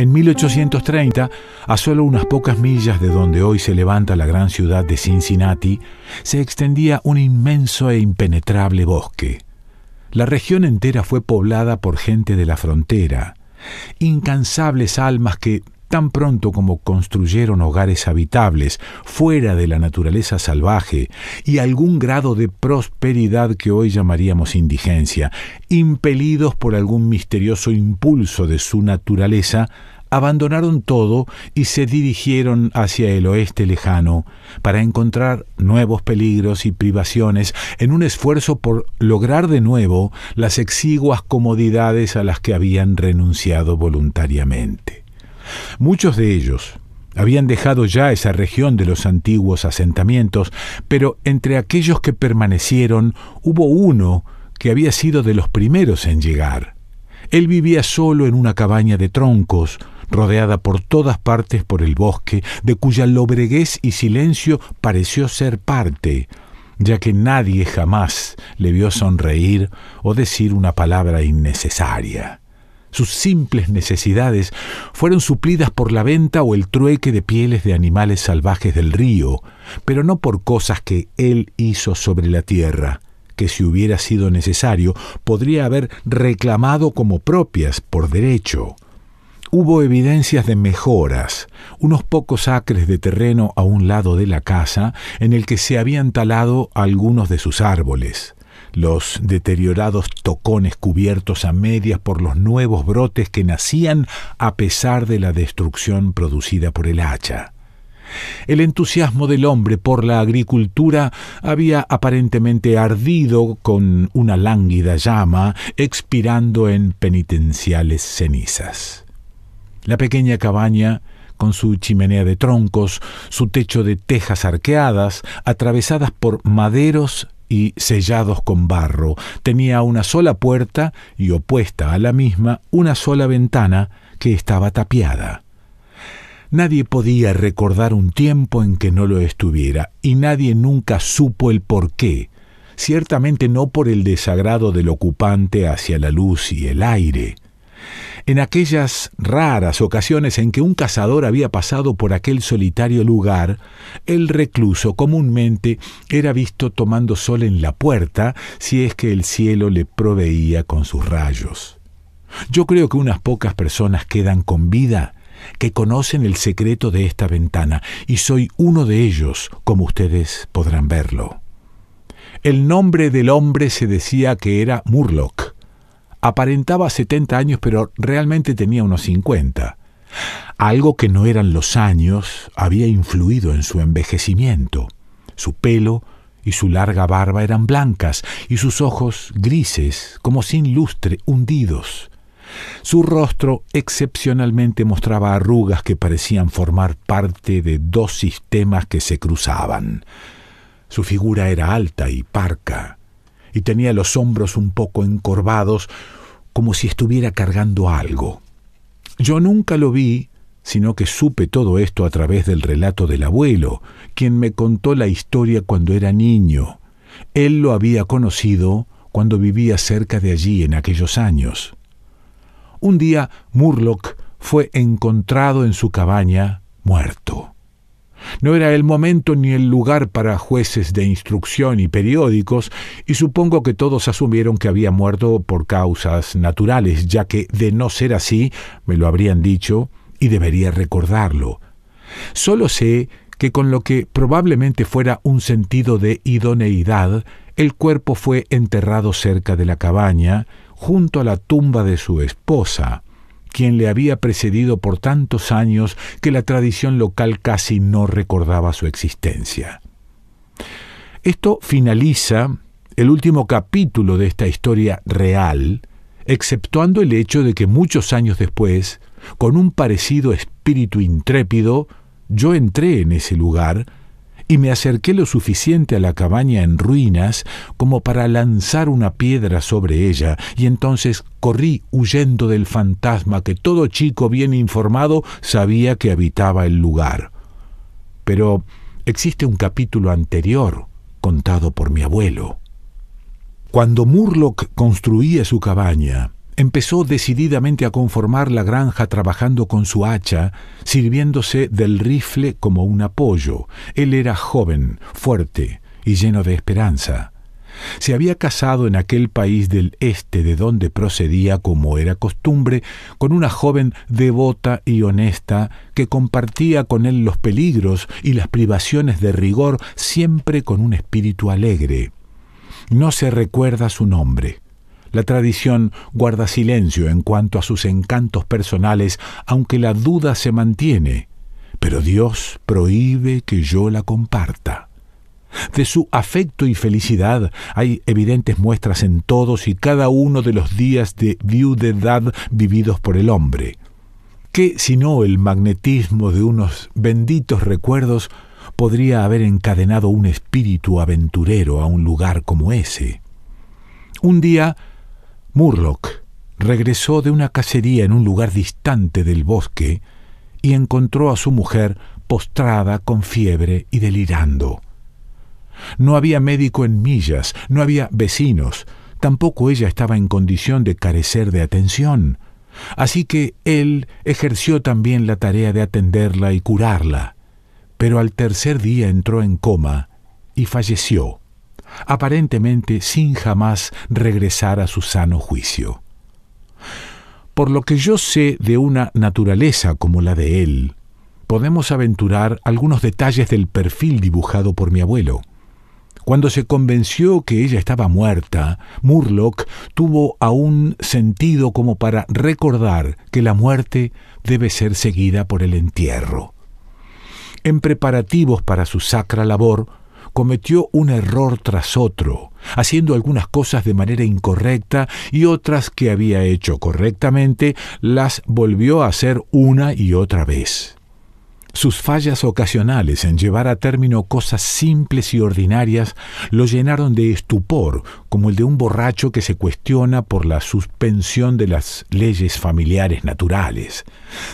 En 1830, a solo unas pocas millas de donde hoy se levanta la gran ciudad de Cincinnati, se extendía un inmenso e impenetrable bosque. La región entera fue poblada por gente de la frontera, incansables almas que, tan pronto como construyeron hogares habitables fuera de la naturaleza salvaje y algún grado de prosperidad que hoy llamaríamos indigencia, impelidos por algún misterioso impulso de su naturaleza, abandonaron todo y se dirigieron hacia el oeste lejano para encontrar nuevos peligros y privaciones en un esfuerzo por lograr de nuevo las exiguas comodidades a las que habían renunciado voluntariamente. Muchos de ellos habían dejado ya esa región de los antiguos asentamientos, pero entre aquellos que permanecieron hubo uno que había sido de los primeros en llegar. Él vivía solo en una cabaña de troncos, rodeada por todas partes por el bosque, de cuya lobreguez y silencio pareció ser parte, ya que nadie jamás le vio sonreír o decir una palabra innecesaria. Sus simples necesidades fueron suplidas por la venta o el trueque de pieles de animales salvajes del río, pero no por cosas que él hizo sobre la tierra, que si hubiera sido necesario podría haber reclamado como propias por derecho. Hubo evidencias de mejoras, unos pocos acres de terreno a un lado de la casa en el que se habían talado algunos de sus árboles los deteriorados tocones cubiertos a medias por los nuevos brotes que nacían a pesar de la destrucción producida por el hacha. El entusiasmo del hombre por la agricultura había aparentemente ardido con una lánguida llama, expirando en penitenciales cenizas. La pequeña cabaña, con su chimenea de troncos, su techo de tejas arqueadas, atravesadas por maderos y sellados con barro, tenía una sola puerta y opuesta a la misma una sola ventana que estaba tapiada. Nadie podía recordar un tiempo en que no lo estuviera, y nadie nunca supo el por qué, ciertamente no por el desagrado del ocupante hacia la luz y el aire, en aquellas raras ocasiones en que un cazador había pasado por aquel solitario lugar, el recluso comúnmente era visto tomando sol en la puerta si es que el cielo le proveía con sus rayos. Yo creo que unas pocas personas quedan con vida que conocen el secreto de esta ventana, y soy uno de ellos, como ustedes podrán verlo. El nombre del hombre se decía que era Murlock aparentaba 70 años, pero realmente tenía unos 50. Algo que no eran los años había influido en su envejecimiento. Su pelo y su larga barba eran blancas y sus ojos grises, como sin lustre, hundidos. Su rostro excepcionalmente mostraba arrugas que parecían formar parte de dos sistemas que se cruzaban. Su figura era alta y parca, y tenía los hombros un poco encorvados, como si estuviera cargando algo. Yo nunca lo vi, sino que supe todo esto a través del relato del abuelo, quien me contó la historia cuando era niño. Él lo había conocido cuando vivía cerca de allí en aquellos años. Un día Murlock fue encontrado en su cabaña muerto. No era el momento ni el lugar para jueces de instrucción y periódicos, y supongo que todos asumieron que había muerto por causas naturales, ya que de no ser así, me lo habrían dicho, y debería recordarlo. Solo sé que con lo que probablemente fuera un sentido de idoneidad, el cuerpo fue enterrado cerca de la cabaña, junto a la tumba de su esposa, quien le había precedido por tantos años que la tradición local casi no recordaba su existencia. Esto finaliza el último capítulo de esta historia real, exceptuando el hecho de que muchos años después, con un parecido espíritu intrépido, yo entré en ese lugar y me acerqué lo suficiente a la cabaña en ruinas como para lanzar una piedra sobre ella, y entonces corrí huyendo del fantasma que todo chico bien informado sabía que habitaba el lugar. Pero existe un capítulo anterior, contado por mi abuelo. Cuando Murlock construía su cabaña, Empezó decididamente a conformar la granja trabajando con su hacha, sirviéndose del rifle como un apoyo. Él era joven, fuerte y lleno de esperanza. Se había casado en aquel país del este de donde procedía, como era costumbre, con una joven devota y honesta que compartía con él los peligros y las privaciones de rigor siempre con un espíritu alegre. No se recuerda su nombre. La tradición guarda silencio en cuanto a sus encantos personales, aunque la duda se mantiene, pero Dios prohíbe que yo la comparta. De su afecto y felicidad hay evidentes muestras en todos y cada uno de los días de viudedad vividos por el hombre. ¿Qué no el magnetismo de unos benditos recuerdos podría haber encadenado un espíritu aventurero a un lugar como ese? Un día Murlock regresó de una cacería en un lugar distante del bosque y encontró a su mujer postrada con fiebre y delirando. No había médico en millas, no había vecinos, tampoco ella estaba en condición de carecer de atención. Así que él ejerció también la tarea de atenderla y curarla, pero al tercer día entró en coma y falleció aparentemente sin jamás regresar a su sano juicio. Por lo que yo sé de una naturaleza como la de él, podemos aventurar algunos detalles del perfil dibujado por mi abuelo. Cuando se convenció que ella estaba muerta, Murlock tuvo aún sentido como para recordar que la muerte debe ser seguida por el entierro. En preparativos para su sacra labor, cometió un error tras otro, haciendo algunas cosas de manera incorrecta y otras que había hecho correctamente, las volvió a hacer una y otra vez. Sus fallas ocasionales en llevar a término cosas simples y ordinarias lo llenaron de estupor, como el de un borracho que se cuestiona por la suspensión de las leyes familiares naturales.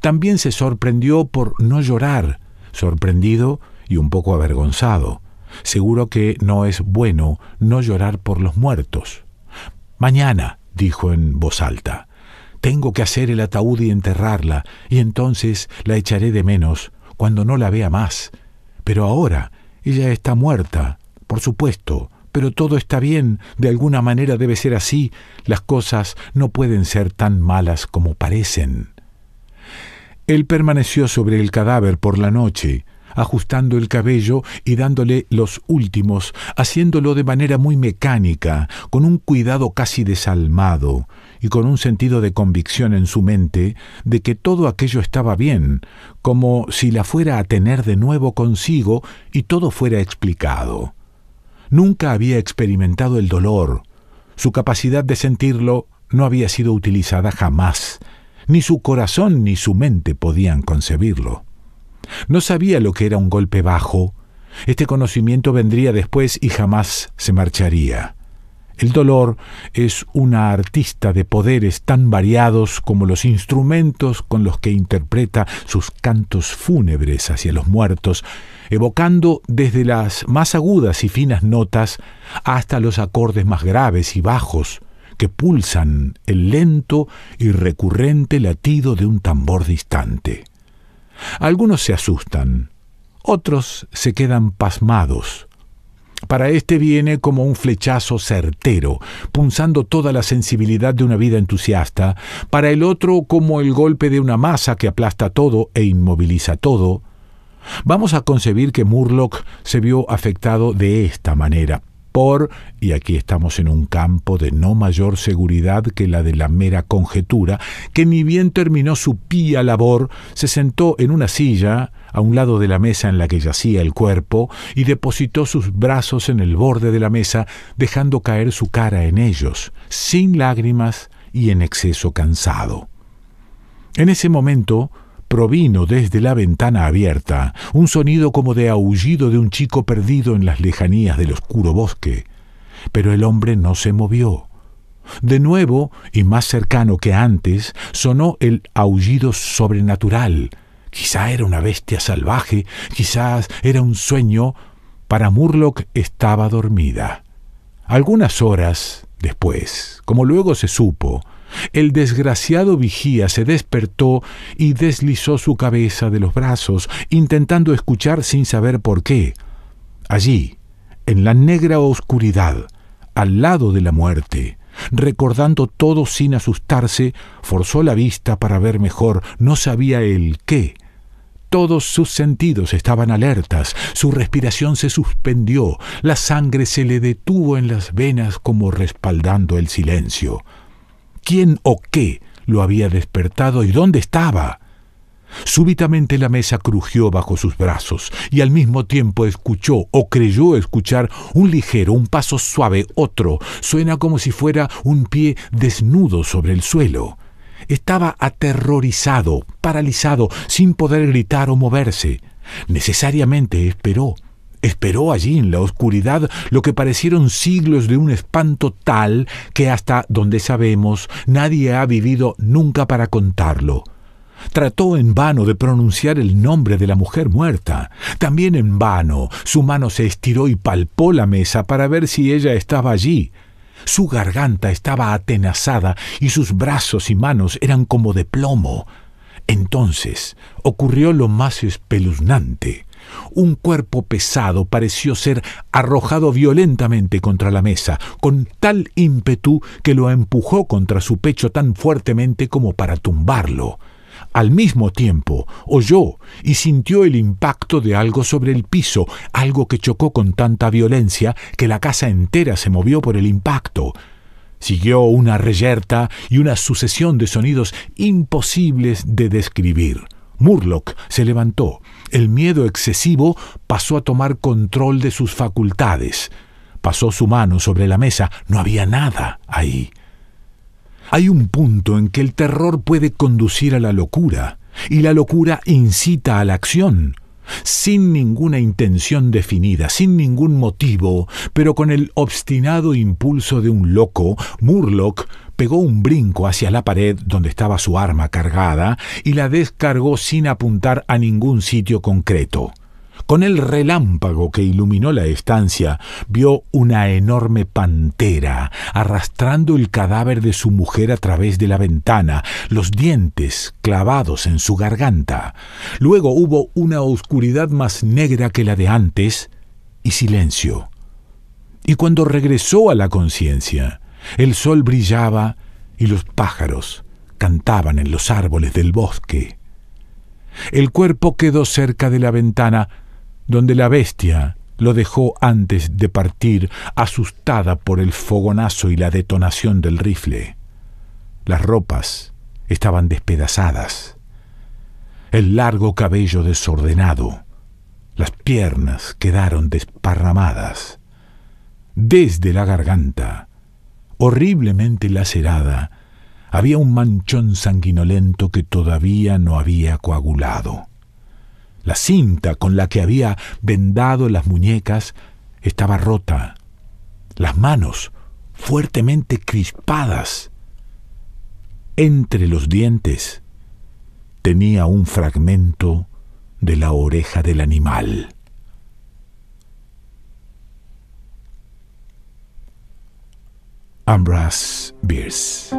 También se sorprendió por no llorar, sorprendido y un poco avergonzado. Seguro que no es bueno no llorar por los muertos. Mañana, dijo en voz alta, tengo que hacer el ataúd y enterrarla, y entonces la echaré de menos cuando no la vea más. Pero ahora ella está muerta, por supuesto, pero todo está bien, de alguna manera debe ser así, las cosas no pueden ser tan malas como parecen. Él permaneció sobre el cadáver por la noche, ajustando el cabello y dándole los últimos, haciéndolo de manera muy mecánica, con un cuidado casi desalmado, y con un sentido de convicción en su mente de que todo aquello estaba bien, como si la fuera a tener de nuevo consigo y todo fuera explicado. Nunca había experimentado el dolor. Su capacidad de sentirlo no había sido utilizada jamás. Ni su corazón ni su mente podían concebirlo. No sabía lo que era un golpe bajo. Este conocimiento vendría después y jamás se marcharía. El dolor es una artista de poderes tan variados como los instrumentos con los que interpreta sus cantos fúnebres hacia los muertos, evocando desde las más agudas y finas notas hasta los acordes más graves y bajos que pulsan el lento y recurrente latido de un tambor distante. Algunos se asustan, otros se quedan pasmados. Para este viene como un flechazo certero, punzando toda la sensibilidad de una vida entusiasta, para el otro como el golpe de una masa que aplasta todo e inmoviliza todo. Vamos a concebir que Murlock se vio afectado de esta manera por, y aquí estamos en un campo de no mayor seguridad que la de la mera conjetura, que ni bien terminó su pía labor, se sentó en una silla a un lado de la mesa en la que yacía el cuerpo y depositó sus brazos en el borde de la mesa, dejando caer su cara en ellos, sin lágrimas y en exceso cansado. En ese momento, Provino desde la ventana abierta un sonido como de aullido de un chico perdido en las lejanías del oscuro bosque. Pero el hombre no se movió. De nuevo, y más cercano que antes, sonó el aullido sobrenatural. Quizá era una bestia salvaje, quizás era un sueño. Para Murlock estaba dormida. Algunas horas después, como luego se supo, el desgraciado vigía se despertó y deslizó su cabeza de los brazos, intentando escuchar sin saber por qué. Allí, en la negra oscuridad, al lado de la muerte, recordando todo sin asustarse, forzó la vista para ver mejor, no sabía el qué. Todos sus sentidos estaban alertas, su respiración se suspendió, la sangre se le detuvo en las venas como respaldando el silencio quién o qué lo había despertado y dónde estaba. Súbitamente la mesa crujió bajo sus brazos y al mismo tiempo escuchó o creyó escuchar un ligero, un paso suave, otro. Suena como si fuera un pie desnudo sobre el suelo. Estaba aterrorizado, paralizado, sin poder gritar o moverse. Necesariamente esperó Esperó allí en la oscuridad lo que parecieron siglos de un espanto tal que hasta donde sabemos nadie ha vivido nunca para contarlo. Trató en vano de pronunciar el nombre de la mujer muerta. También en vano su mano se estiró y palpó la mesa para ver si ella estaba allí. Su garganta estaba atenazada y sus brazos y manos eran como de plomo. Entonces ocurrió lo más espeluznante. Un cuerpo pesado pareció ser arrojado violentamente contra la mesa, con tal ímpetu que lo empujó contra su pecho tan fuertemente como para tumbarlo. Al mismo tiempo, oyó y sintió el impacto de algo sobre el piso, algo que chocó con tanta violencia que la casa entera se movió por el impacto. Siguió una reyerta y una sucesión de sonidos imposibles de describir. Murlock se levantó. El miedo excesivo pasó a tomar control de sus facultades. Pasó su mano sobre la mesa. No había nada ahí. Hay un punto en que el terror puede conducir a la locura, y la locura incita a la acción, sin ninguna intención definida, sin ningún motivo, pero con el obstinado impulso de un loco, Murlock pegó un brinco hacia la pared donde estaba su arma cargada y la descargó sin apuntar a ningún sitio concreto. Con el relámpago que iluminó la estancia, vio una enorme pantera arrastrando el cadáver de su mujer a través de la ventana, los dientes clavados en su garganta. Luego hubo una oscuridad más negra que la de antes y silencio. Y cuando regresó a la conciencia, el sol brillaba y los pájaros cantaban en los árboles del bosque. El cuerpo quedó cerca de la ventana, donde la bestia lo dejó antes de partir, asustada por el fogonazo y la detonación del rifle. Las ropas estaban despedazadas, el largo cabello desordenado, las piernas quedaron desparramadas. Desde la garganta horriblemente lacerada, había un manchón sanguinolento que todavía no había coagulado. La cinta con la que había vendado las muñecas estaba rota, las manos fuertemente crispadas. Entre los dientes tenía un fragmento de la oreja del animal. Ambras Beers.